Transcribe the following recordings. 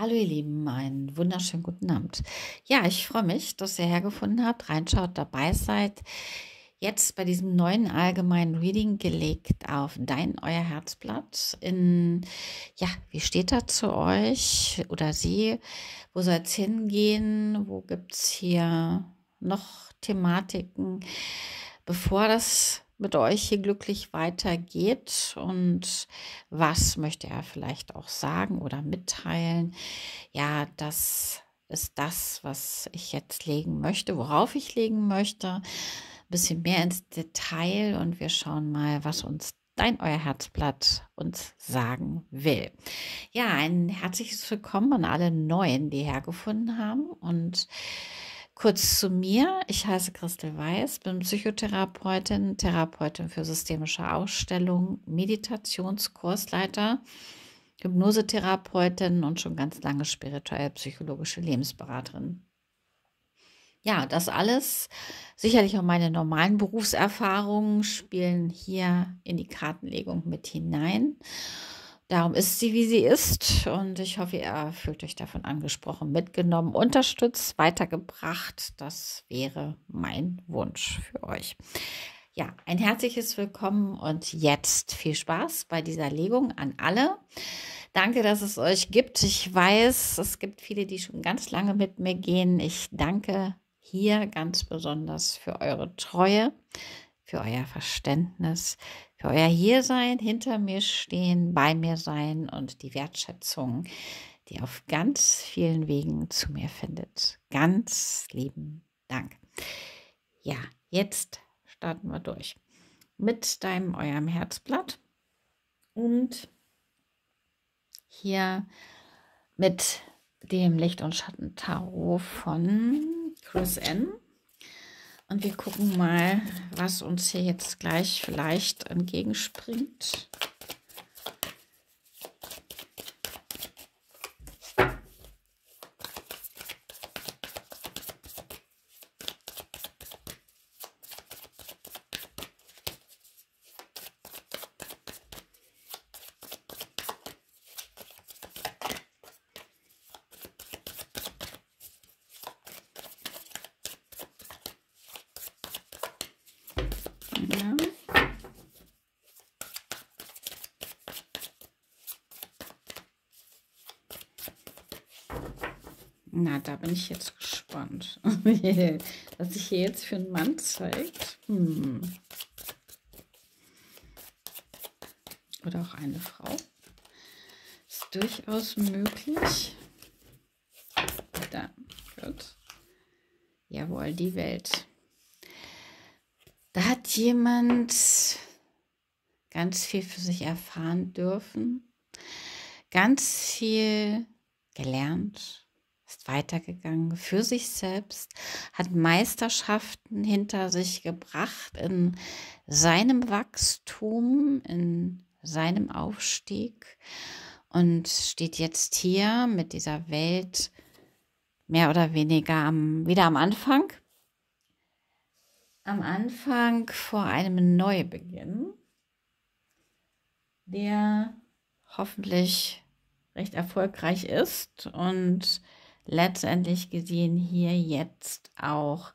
Hallo ihr Lieben, einen wunderschönen guten Abend. Ja, ich freue mich, dass ihr hergefunden habt, reinschaut, dabei seid. Jetzt bei diesem neuen allgemeinen Reading gelegt auf dein euer Herzblatt. In ja, wie steht da zu euch oder sie? Wo soll es hingehen? Wo gibt es hier noch Thematiken? Bevor das mit euch hier glücklich weitergeht und was möchte er vielleicht auch sagen oder mitteilen. Ja, das ist das, was ich jetzt legen möchte, worauf ich legen möchte. Ein bisschen mehr ins Detail und wir schauen mal, was uns dein euer Herzblatt uns sagen will. Ja, ein herzliches Willkommen an alle Neuen, die hergefunden haben und Kurz zu mir, ich heiße Christel Weiß, bin Psychotherapeutin, Therapeutin für systemische Ausstellung, Meditationskursleiter, Hypnosetherapeutin und schon ganz lange spirituell psychologische Lebensberaterin. Ja, das alles, sicherlich auch meine normalen Berufserfahrungen spielen hier in die Kartenlegung mit hinein. Darum ist sie, wie sie ist. Und ich hoffe, ihr fühlt euch davon angesprochen, mitgenommen, unterstützt, weitergebracht. Das wäre mein Wunsch für euch. Ja, ein herzliches Willkommen und jetzt viel Spaß bei dieser Legung an alle. Danke, dass es euch gibt. Ich weiß, es gibt viele, die schon ganz lange mit mir gehen. Ich danke hier ganz besonders für eure Treue, für euer Verständnis, für euer Hiersein, hinter mir stehen, bei mir sein und die Wertschätzung, die auf ganz vielen Wegen zu mir findet. Ganz lieben Dank. Ja, jetzt starten wir durch mit deinem eurem Herzblatt und hier mit dem Licht und Schatten Tarot von Chris N. Und wir gucken mal, was uns hier jetzt gleich vielleicht entgegenspringt. Na, da bin ich jetzt gespannt. Was sich hier jetzt für einen Mann zeigt. Hm. Oder auch eine Frau. Ist durchaus möglich. Da, gut. Jawohl, die Welt. Da hat jemand ganz viel für sich erfahren dürfen, ganz viel gelernt, weitergegangen für sich selbst, hat Meisterschaften hinter sich gebracht in seinem Wachstum, in seinem Aufstieg und steht jetzt hier mit dieser Welt mehr oder weniger am, wieder am Anfang. Am Anfang vor einem Neubeginn, der hoffentlich recht erfolgreich ist und letztendlich gesehen hier jetzt auch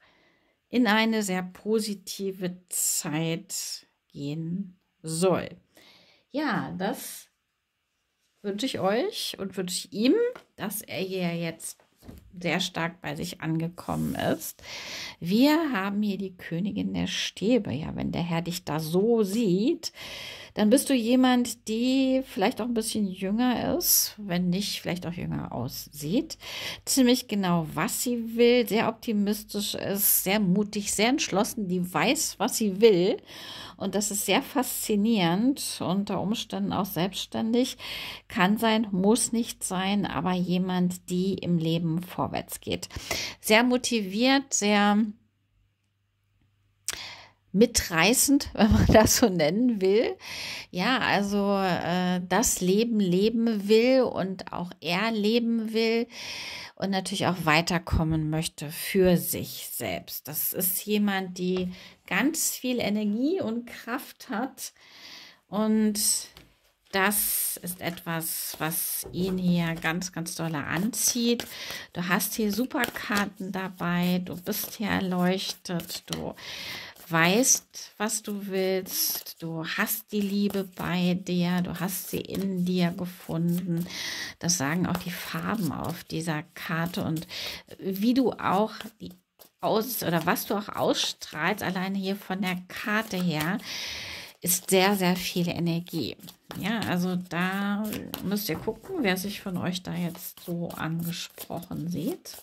in eine sehr positive Zeit gehen soll. Ja, das wünsche ich euch und wünsche ich ihm, dass er hier jetzt sehr stark bei sich angekommen ist. Wir haben hier die Königin der Stäbe. Ja, wenn der Herr dich da so sieht, dann bist du jemand, die vielleicht auch ein bisschen jünger ist, wenn nicht vielleicht auch jünger aussieht, ziemlich genau, was sie will, sehr optimistisch ist, sehr mutig, sehr entschlossen, die weiß, was sie will. Und das ist sehr faszinierend, unter Umständen auch selbstständig. Kann sein, muss nicht sein, aber jemand, die im Leben vorwärts geht. Sehr motiviert, sehr mitreißend, wenn man das so nennen will. Ja, also äh, das Leben leben will und auch er leben will und natürlich auch weiterkommen möchte für sich selbst. Das ist jemand, die ganz viel Energie und Kraft hat und das ist etwas, was ihn hier ganz, ganz doll anzieht. Du hast hier Superkarten dabei, du bist hier erleuchtet, du weißt, was du willst, du hast die Liebe bei dir, du hast sie in dir gefunden. Das sagen auch die Farben auf dieser Karte und wie du auch die aus oder was du auch ausstrahlst, alleine hier von der Karte her, ist sehr, sehr viel Energie. Ja, also da müsst ihr gucken, wer sich von euch da jetzt so angesprochen sieht.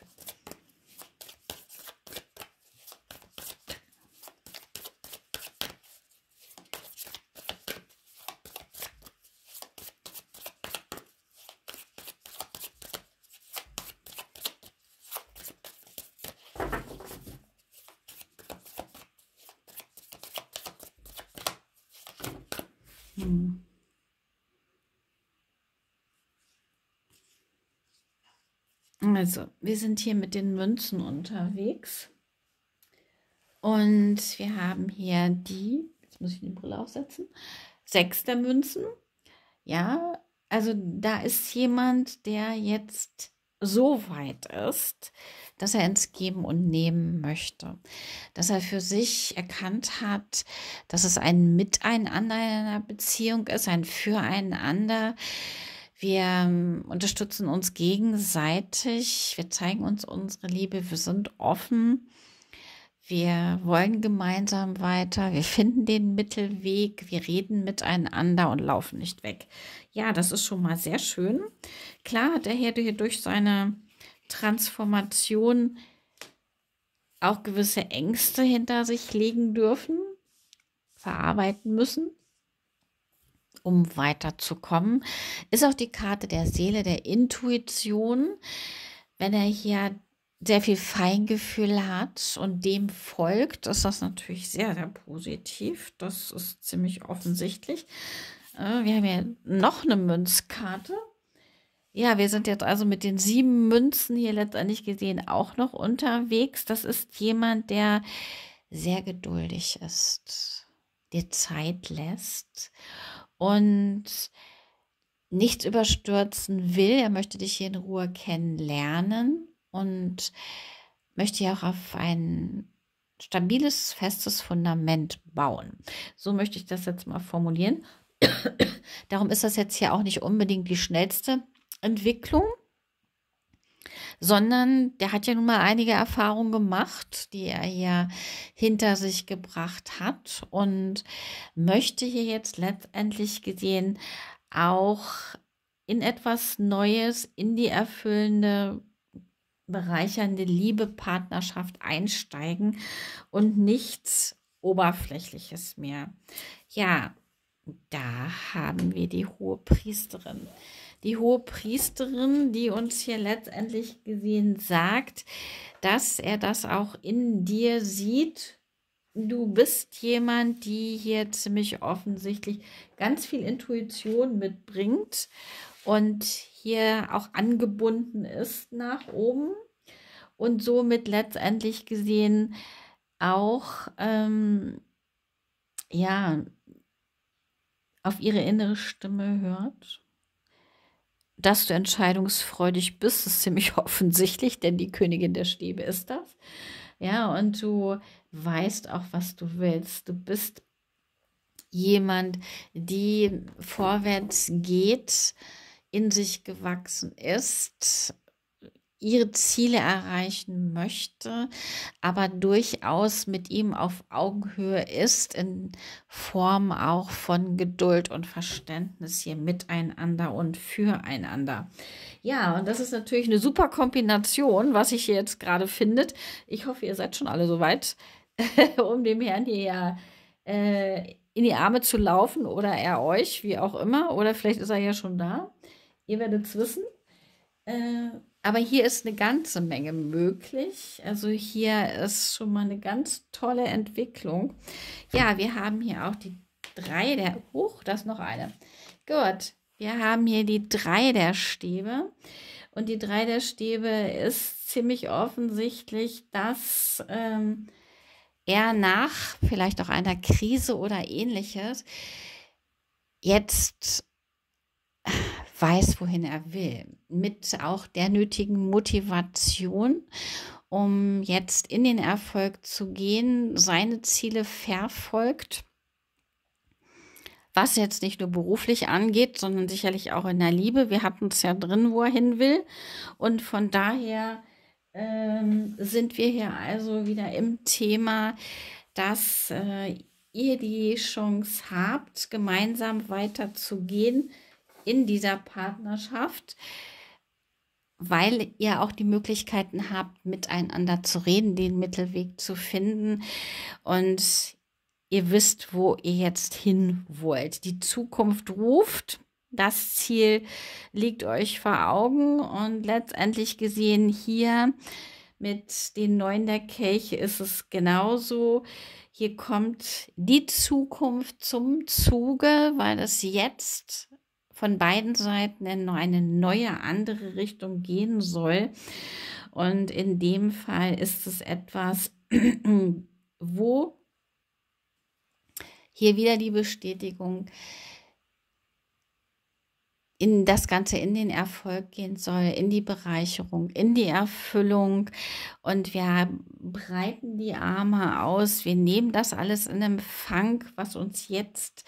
Also, wir sind hier mit den Münzen unterwegs. Und wir haben hier die, jetzt muss ich die Brille aufsetzen, sechs der Münzen. Ja, also da ist jemand, der jetzt so weit ist, dass er ins Geben und Nehmen möchte, dass er für sich erkannt hat, dass es ein Miteinander in einer Beziehung ist, ein Füreinander, wir ähm, unterstützen uns gegenseitig. Wir zeigen uns unsere Liebe. Wir sind offen. Wir wollen gemeinsam weiter. Wir finden den Mittelweg. Wir reden miteinander und laufen nicht weg. Ja, das ist schon mal sehr schön. Klar hat der Herr hier durch seine Transformation auch gewisse Ängste hinter sich legen dürfen, verarbeiten müssen um weiterzukommen. Ist auch die Karte der Seele, der Intuition. Wenn er hier sehr viel Feingefühl hat und dem folgt, ist das natürlich sehr, sehr positiv. Das ist ziemlich offensichtlich. Äh, wir haben hier noch eine Münzkarte. Ja, wir sind jetzt also mit den sieben Münzen hier letztendlich gesehen auch noch unterwegs. Das ist jemand, der sehr geduldig ist, dir Zeit lässt und nichts überstürzen will. Er möchte dich hier in Ruhe kennenlernen und möchte ja auch auf ein stabiles, festes Fundament bauen. So möchte ich das jetzt mal formulieren. Darum ist das jetzt hier auch nicht unbedingt die schnellste Entwicklung sondern der hat ja nun mal einige Erfahrungen gemacht, die er hier hinter sich gebracht hat und möchte hier jetzt letztendlich gesehen auch in etwas Neues, in die erfüllende bereichernde Liebepartnerschaft einsteigen und nichts Oberflächliches mehr. Ja, da haben wir die hohe Priesterin die hohe Priesterin, die uns hier letztendlich gesehen sagt, dass er das auch in dir sieht. Du bist jemand, die hier ziemlich offensichtlich ganz viel Intuition mitbringt und hier auch angebunden ist nach oben und somit letztendlich gesehen auch ähm, ja auf ihre innere Stimme hört dass du entscheidungsfreudig bist, ist ziemlich offensichtlich, denn die Königin der Stäbe ist das. Ja, und du weißt auch, was du willst. Du bist jemand, die vorwärts geht, in sich gewachsen ist, ihre Ziele erreichen möchte, aber durchaus mit ihm auf Augenhöhe ist, in Form auch von Geduld und Verständnis hier miteinander und füreinander. Ja, und das ist natürlich eine super Kombination, was sich hier jetzt gerade findet. Ich hoffe, ihr seid schon alle soweit, um dem Herrn hier ja. Äh, in die Arme zu laufen oder er euch, wie auch immer. Oder vielleicht ist er ja schon da. Ihr werdet es wissen. Äh, aber hier ist eine ganze Menge möglich. Also hier ist schon mal eine ganz tolle Entwicklung. Ja, wir haben hier auch die drei der. Hoch, das noch eine. Gut. Wir haben hier die drei der Stäbe. Und die drei der Stäbe ist ziemlich offensichtlich, dass ähm, er nach vielleicht auch einer Krise oder ähnliches jetzt weiß, wohin er will. Mit auch der nötigen Motivation, um jetzt in den Erfolg zu gehen, seine Ziele verfolgt. Was jetzt nicht nur beruflich angeht, sondern sicherlich auch in der Liebe. Wir hatten es ja drin, wo er hin will. Und von daher ähm, sind wir hier also wieder im Thema, dass äh, ihr die Chance habt, gemeinsam weiterzugehen in dieser Partnerschaft, weil ihr auch die Möglichkeiten habt, miteinander zu reden, den Mittelweg zu finden und ihr wisst, wo ihr jetzt hin wollt. Die Zukunft ruft. Das Ziel liegt euch vor Augen und letztendlich gesehen hier mit den Neuen der Kelche ist es genauso. Hier kommt die Zukunft zum Zuge, weil es jetzt von beiden Seiten in eine neue, andere Richtung gehen soll. Und in dem Fall ist es etwas, wo hier wieder die Bestätigung, in das Ganze in den Erfolg gehen soll, in die Bereicherung, in die Erfüllung. Und wir breiten die Arme aus. Wir nehmen das alles in Empfang, was uns jetzt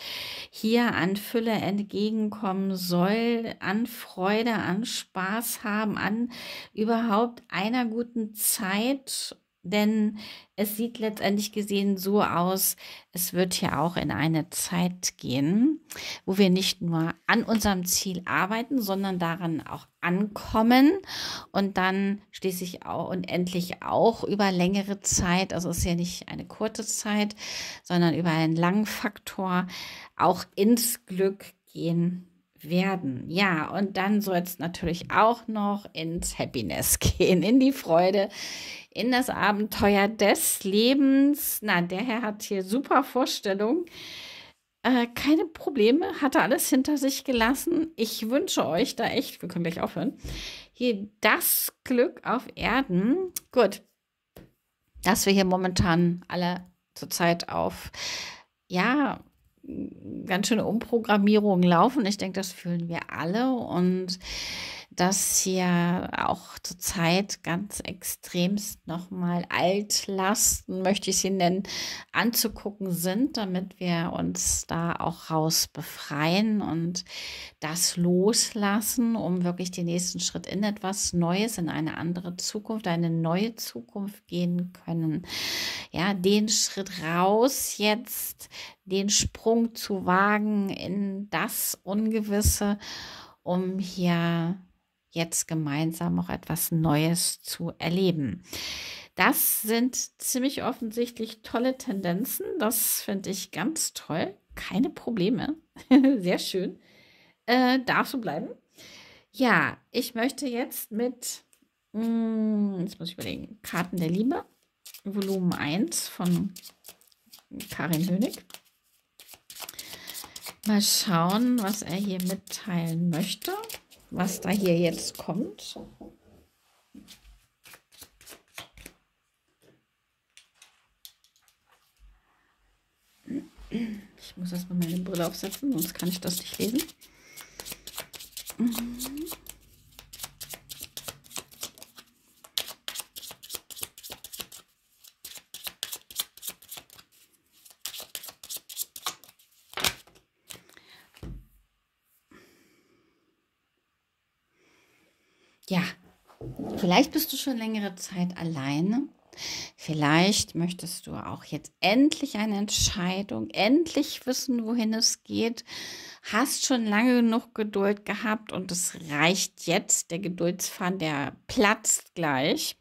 hier an Fülle entgegenkommen soll, an Freude, an Spaß haben, an überhaupt einer guten Zeit denn es sieht letztendlich gesehen so aus, es wird ja auch in eine Zeit gehen, wo wir nicht nur an unserem Ziel arbeiten, sondern daran auch ankommen und dann schließlich auch und endlich auch über längere Zeit, also es ist ja nicht eine kurze Zeit, sondern über einen langen Faktor auch ins Glück gehen werden. Ja, und dann soll es natürlich auch noch ins Happiness gehen, in die Freude, in das Abenteuer des Lebens. Na, der Herr hat hier super Vorstellungen. Äh, keine Probleme, hat er alles hinter sich gelassen. Ich wünsche euch da echt, wir können gleich aufhören, hier das Glück auf Erden. Gut, dass wir hier momentan alle zurzeit auf, ja, ganz schöne Umprogrammierung laufen. Ich denke, das fühlen wir alle und das hier auch zurzeit ganz extremst nochmal Altlasten, möchte ich sie nennen, anzugucken sind, damit wir uns da auch raus befreien und das loslassen, um wirklich den nächsten Schritt in etwas Neues, in eine andere Zukunft, eine neue Zukunft gehen können. Ja, den Schritt raus jetzt, den Sprung zu wagen in das Ungewisse, um hier jetzt gemeinsam auch etwas Neues zu erleben. Das sind ziemlich offensichtlich tolle Tendenzen. Das finde ich ganz toll. Keine Probleme. Sehr schön. Äh, darfst du bleiben? Ja, ich möchte jetzt mit, mh, mm, jetzt muss ich überlegen, Karten der Liebe, Volumen 1 von Karin Hönig. Mal schauen, was er hier mitteilen möchte was da hier jetzt kommt. Ich muss erstmal meine Brille aufsetzen, sonst kann ich das nicht lesen. Mhm. Vielleicht bist du schon längere Zeit alleine. Vielleicht möchtest du auch jetzt endlich eine Entscheidung, endlich wissen, wohin es geht. Hast schon lange genug Geduld gehabt und es reicht jetzt. Der Geduldspfad, der platzt gleich.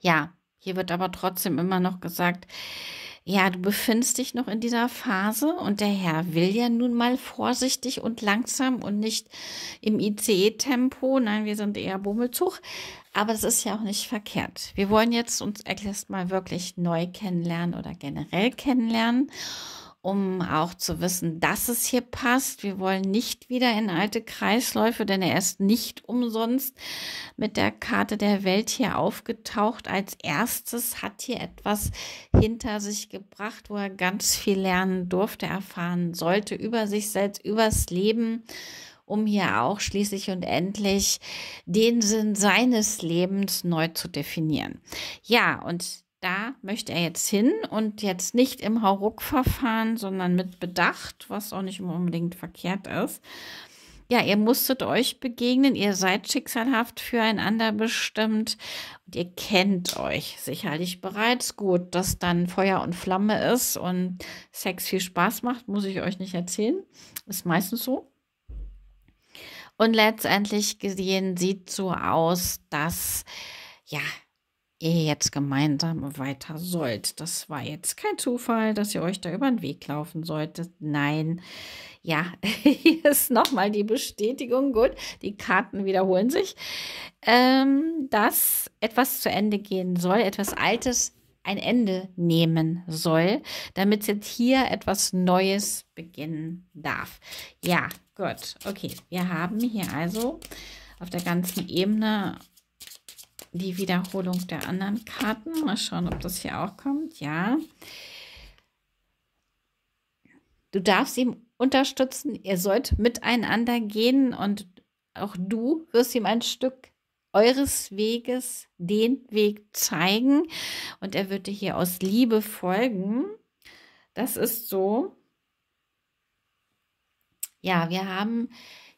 Ja, hier wird aber trotzdem immer noch gesagt, ja, du befindest dich noch in dieser Phase und der Herr will ja nun mal vorsichtig und langsam und nicht im ICE-Tempo. Nein, wir sind eher Bummelzug. Aber es ist ja auch nicht verkehrt. Wir wollen jetzt uns erst mal wirklich neu kennenlernen oder generell kennenlernen um auch zu wissen, dass es hier passt. Wir wollen nicht wieder in alte Kreisläufe, denn er ist nicht umsonst mit der Karte der Welt hier aufgetaucht. Als erstes hat hier etwas hinter sich gebracht, wo er ganz viel lernen durfte, erfahren sollte über sich selbst, übers Leben um hier auch schließlich und endlich den Sinn seines Lebens neu zu definieren. Ja, und da möchte er jetzt hin und jetzt nicht im Hauruck-Verfahren, sondern mit Bedacht, was auch nicht unbedingt verkehrt ist. Ja, ihr musstet euch begegnen, ihr seid schicksalhaft füreinander bestimmt und ihr kennt euch sicherlich bereits gut, dass dann Feuer und Flamme ist und Sex viel Spaß macht, muss ich euch nicht erzählen. Ist meistens so. Und letztendlich gesehen sieht so aus, dass ja, ihr jetzt gemeinsam weiter sollt. Das war jetzt kein Zufall, dass ihr euch da über den Weg laufen solltet. Nein, ja, hier ist nochmal die Bestätigung. Gut, die Karten wiederholen sich, ähm, dass etwas zu Ende gehen soll, etwas Altes ein Ende nehmen soll, damit jetzt hier etwas Neues beginnen darf. Ja, gut, okay. Wir haben hier also auf der ganzen Ebene die Wiederholung der anderen Karten. Mal schauen, ob das hier auch kommt. Ja. Du darfst ihm unterstützen. Ihr sollt miteinander gehen und auch du wirst ihm ein Stück eures Weges, den Weg zeigen. Und er würde hier aus Liebe folgen. Das ist so. Ja, wir haben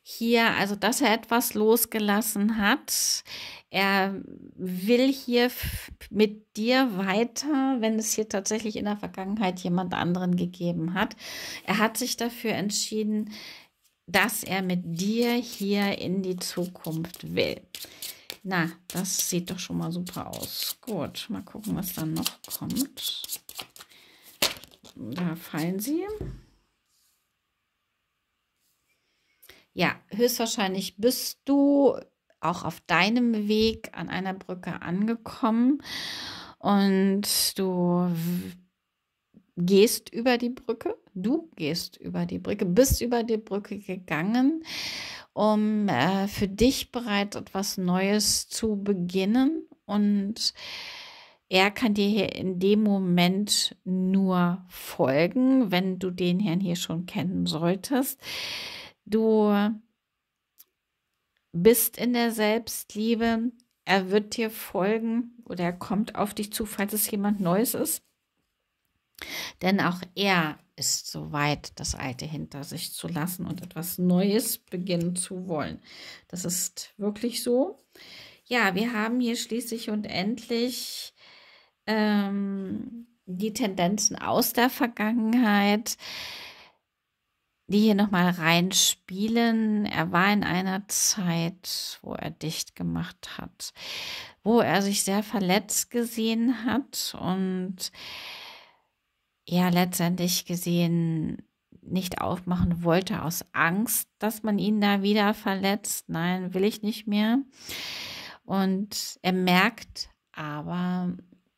hier, also dass er etwas losgelassen hat. Er will hier mit dir weiter, wenn es hier tatsächlich in der Vergangenheit jemand anderen gegeben hat. Er hat sich dafür entschieden, dass er mit dir hier in die Zukunft will. Na, das sieht doch schon mal super aus. Gut, mal gucken, was dann noch kommt. Da fallen sie. ja, höchstwahrscheinlich bist du auch auf deinem Weg an einer Brücke angekommen und du gehst über die Brücke, du gehst über die Brücke, bist über die Brücke gegangen, um äh, für dich bereits etwas Neues zu beginnen und er kann dir hier in dem Moment nur folgen, wenn du den Herrn hier schon kennen solltest. Du bist in der Selbstliebe. Er wird dir folgen oder er kommt auf dich zu, falls es jemand Neues ist. Denn auch er ist so weit, das Alte hinter sich zu lassen und etwas Neues beginnen zu wollen. Das ist wirklich so. Ja, wir haben hier schließlich und endlich ähm, die Tendenzen aus der Vergangenheit die hier nochmal reinspielen. Er war in einer Zeit, wo er dicht gemacht hat, wo er sich sehr verletzt gesehen hat und ja, letztendlich gesehen nicht aufmachen wollte aus Angst, dass man ihn da wieder verletzt. Nein, will ich nicht mehr. Und er merkt aber,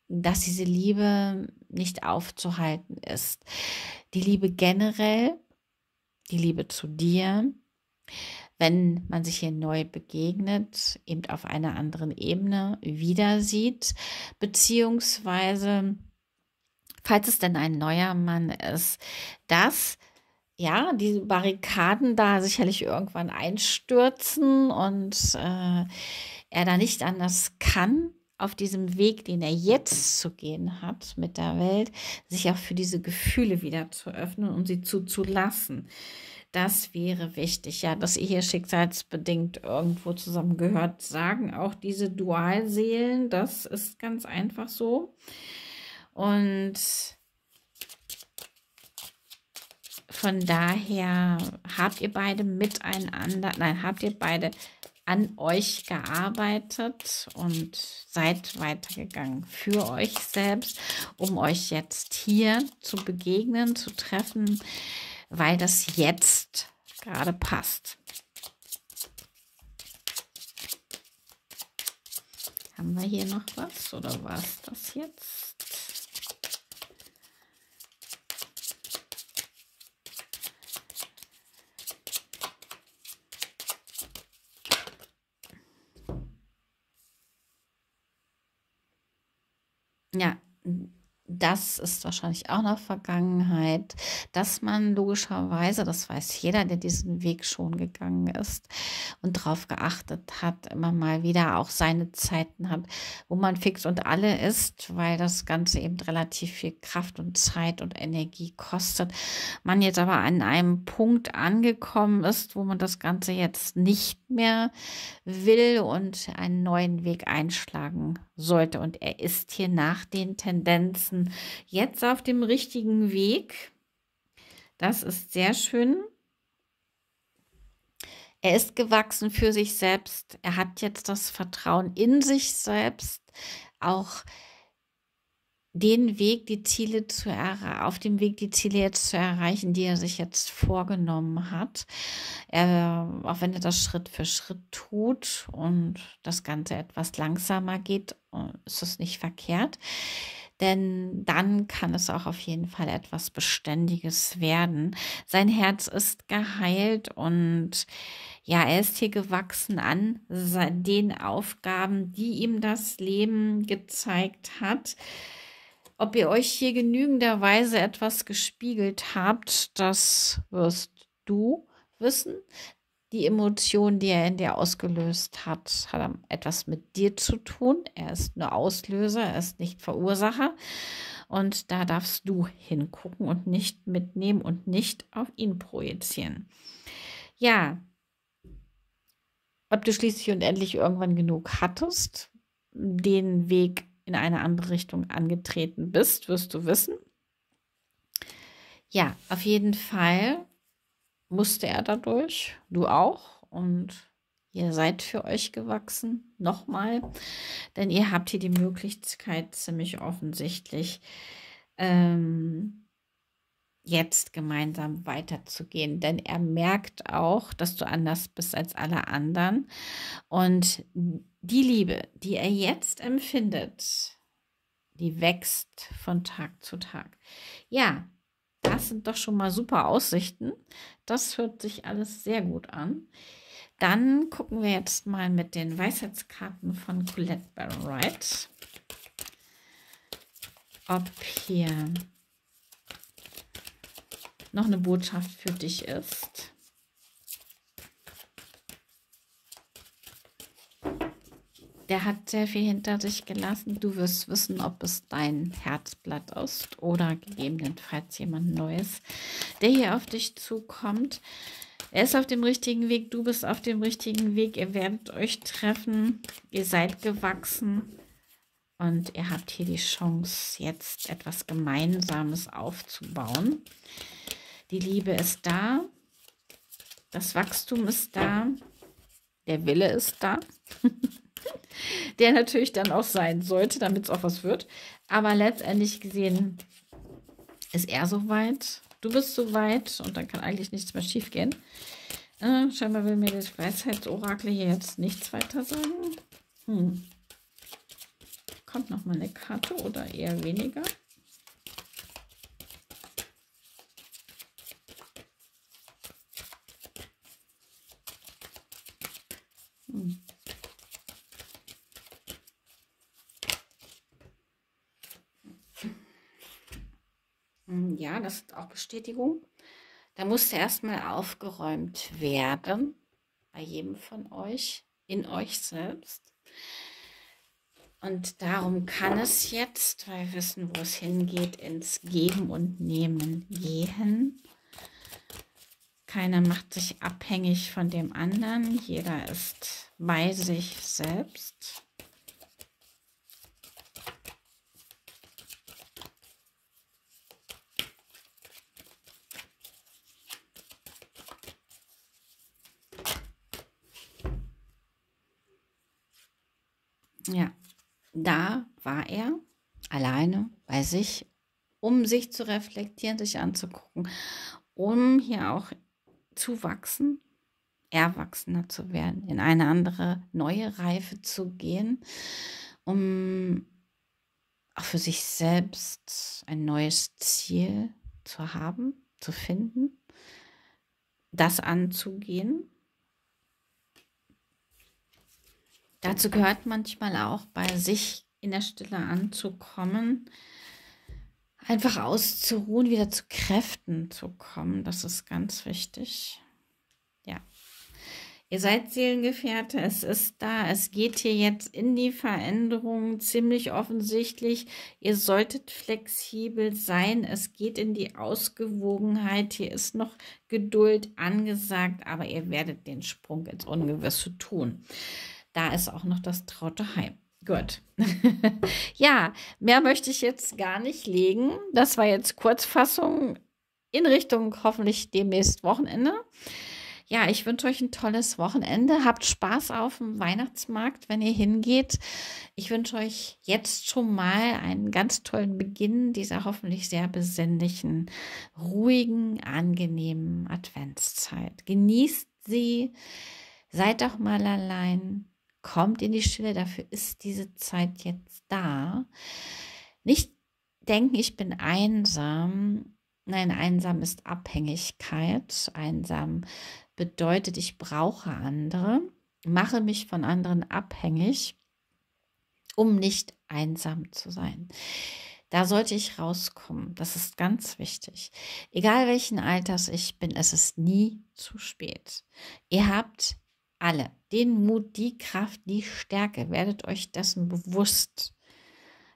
dass diese Liebe nicht aufzuhalten ist. Die Liebe generell die Liebe zu dir, wenn man sich hier neu begegnet, eben auf einer anderen Ebene wieder sieht, beziehungsweise, falls es denn ein neuer Mann ist, dass ja, diese Barrikaden da sicherlich irgendwann einstürzen und äh, er da nicht anders kann, auf diesem Weg, den er jetzt zu gehen hat mit der Welt, sich auch für diese Gefühle wieder zu öffnen, und sie zuzulassen. Das wäre wichtig, ja, dass ihr hier schicksalsbedingt irgendwo zusammengehört, sagen auch diese Dualseelen, das ist ganz einfach so. Und von daher habt ihr beide miteinander, nein, habt ihr beide an euch gearbeitet und seid weitergegangen für euch selbst, um euch jetzt hier zu begegnen, zu treffen, weil das jetzt gerade passt. Haben wir hier noch was oder war es das jetzt? ja, das ist wahrscheinlich auch noch Vergangenheit, dass man logischerweise, das weiß jeder, der diesen Weg schon gegangen ist, und drauf geachtet hat, immer mal wieder auch seine Zeiten hat, wo man fix und alle ist, weil das Ganze eben relativ viel Kraft und Zeit und Energie kostet. Man jetzt aber an einem Punkt angekommen ist, wo man das Ganze jetzt nicht mehr will und einen neuen Weg einschlagen sollte. Und er ist hier nach den Tendenzen jetzt auf dem richtigen Weg. Das ist sehr schön. Er ist gewachsen für sich selbst. Er hat jetzt das Vertrauen in sich selbst, auch den Weg, die Ziele zu auf dem Weg, die Ziele jetzt zu erreichen, die er sich jetzt vorgenommen hat. Er, auch wenn er das Schritt für Schritt tut und das Ganze etwas langsamer geht, äh, ist es nicht verkehrt denn dann kann es auch auf jeden Fall etwas Beständiges werden. Sein Herz ist geheilt und ja, er ist hier gewachsen an den Aufgaben, die ihm das Leben gezeigt hat. Ob ihr euch hier genügenderweise etwas gespiegelt habt, das wirst du wissen, die Emotion, die er in dir ausgelöst hat, hat etwas mit dir zu tun. Er ist nur Auslöser, er ist nicht Verursacher. Und da darfst du hingucken und nicht mitnehmen und nicht auf ihn projizieren. Ja, ob du schließlich und endlich irgendwann genug hattest, den Weg in eine andere Richtung angetreten bist, wirst du wissen. Ja, auf jeden Fall musste er dadurch, du auch. Und ihr seid für euch gewachsen, nochmal. Denn ihr habt hier die Möglichkeit, ziemlich offensichtlich, ähm, jetzt gemeinsam weiterzugehen. Denn er merkt auch, dass du anders bist als alle anderen. Und die Liebe, die er jetzt empfindet, die wächst von Tag zu Tag. Ja, das sind doch schon mal super Aussichten. Das hört sich alles sehr gut an. Dann gucken wir jetzt mal mit den Weisheitskarten von Colette Barrett, ob hier noch eine Botschaft für dich ist. Der hat sehr viel hinter sich gelassen. Du wirst wissen, ob es dein Herzblatt ist oder gegebenenfalls jemand Neues, der hier auf dich zukommt. Er ist auf dem richtigen Weg, du bist auf dem richtigen Weg, ihr werdet euch treffen, ihr seid gewachsen und ihr habt hier die Chance, jetzt etwas Gemeinsames aufzubauen. Die Liebe ist da, das Wachstum ist da, der Wille ist da. der natürlich dann auch sein sollte, damit es auch was wird. Aber letztendlich gesehen ist er soweit, du bist soweit und dann kann eigentlich nichts mehr schiefgehen. Äh, scheinbar will mir das Weisheitsorakel hier jetzt nichts weiter sagen. Hm. Kommt nochmal eine Karte oder eher weniger. ja, das ist auch Bestätigung. Da musste erstmal aufgeräumt werden bei jedem von euch, in euch selbst. Und darum kann es jetzt, weil wir wissen, wo es hingeht, ins Geben und Nehmen gehen. Keiner macht sich abhängig von dem anderen. Jeder ist bei sich selbst. Ja, da war er alleine bei sich, um sich zu reflektieren, sich anzugucken, um hier auch zu wachsen, erwachsener zu werden, in eine andere, neue Reife zu gehen, um auch für sich selbst ein neues Ziel zu haben, zu finden, das anzugehen Dazu gehört manchmal auch bei sich in der Stille anzukommen, einfach auszuruhen, wieder zu Kräften zu kommen. Das ist ganz wichtig. Ja. Ihr seid Seelengefährte, es ist da, es geht hier jetzt in die Veränderung ziemlich offensichtlich. Ihr solltet flexibel sein, es geht in die Ausgewogenheit, hier ist noch Geduld angesagt, aber ihr werdet den Sprung ins Ungewisse tun. Da ist auch noch das traute Heim. Gut. ja, mehr möchte ich jetzt gar nicht legen. Das war jetzt Kurzfassung in Richtung hoffentlich demnächst Wochenende. Ja, ich wünsche euch ein tolles Wochenende. Habt Spaß auf dem Weihnachtsmarkt, wenn ihr hingeht. Ich wünsche euch jetzt schon mal einen ganz tollen Beginn dieser hoffentlich sehr besinnlichen, ruhigen, angenehmen Adventszeit. Genießt sie. Seid doch mal allein kommt in die Stille, dafür ist diese Zeit jetzt da. Nicht denken, ich bin einsam. Nein, einsam ist Abhängigkeit. Einsam bedeutet, ich brauche andere, mache mich von anderen abhängig, um nicht einsam zu sein. Da sollte ich rauskommen. Das ist ganz wichtig. Egal welchen Alters ich bin, es ist nie zu spät. Ihr habt alle. Den Mut, die Kraft, die Stärke. Werdet euch dessen bewusst,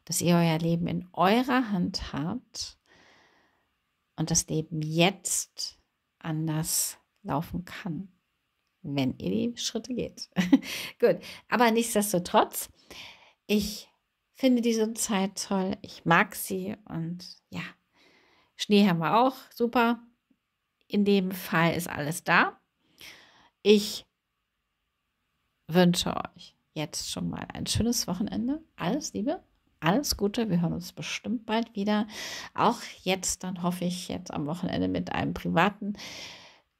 dass ihr euer Leben in eurer Hand habt und das Leben jetzt anders laufen kann, wenn ihr die Schritte geht. Gut, aber nichtsdestotrotz, ich finde diese Zeit toll, ich mag sie und ja, Schnee haben wir auch, super. In dem Fall ist alles da. Ich wünsche euch jetzt schon mal ein schönes Wochenende. Alles Liebe, alles Gute. Wir hören uns bestimmt bald wieder. Auch jetzt, dann hoffe ich, jetzt am Wochenende mit einem privaten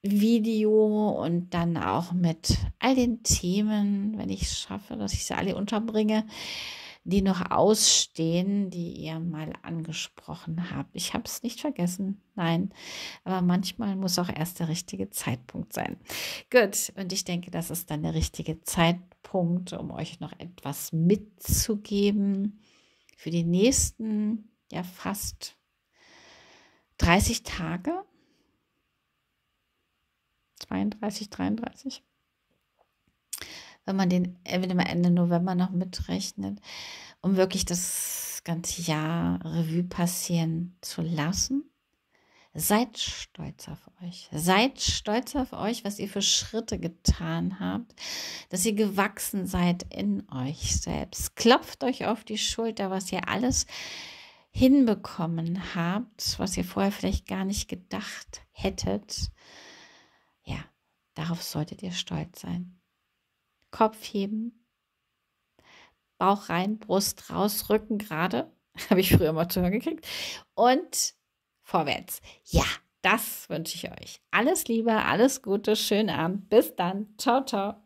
Video und dann auch mit all den Themen, wenn ich es schaffe, dass ich sie alle unterbringe die noch ausstehen, die ihr mal angesprochen habt. Ich habe es nicht vergessen, nein, aber manchmal muss auch erst der richtige Zeitpunkt sein. Gut, und ich denke, das ist dann der richtige Zeitpunkt, um euch noch etwas mitzugeben für die nächsten, ja fast 30 Tage. 32, 33 wenn man den Ende November noch mitrechnet, um wirklich das ganze Jahr Revue passieren zu lassen. Seid stolz auf euch. Seid stolz auf euch, was ihr für Schritte getan habt, dass ihr gewachsen seid in euch selbst. Klopft euch auf die Schulter, was ihr alles hinbekommen habt, was ihr vorher vielleicht gar nicht gedacht hättet. Ja, darauf solltet ihr stolz sein. Kopf heben. Bauch rein, Brust raus, Rücken gerade. Habe ich früher mal zu hören gekriegt. Und vorwärts. Ja, das wünsche ich euch. Alles Liebe, alles Gute, schönen Abend. Bis dann. Ciao, ciao.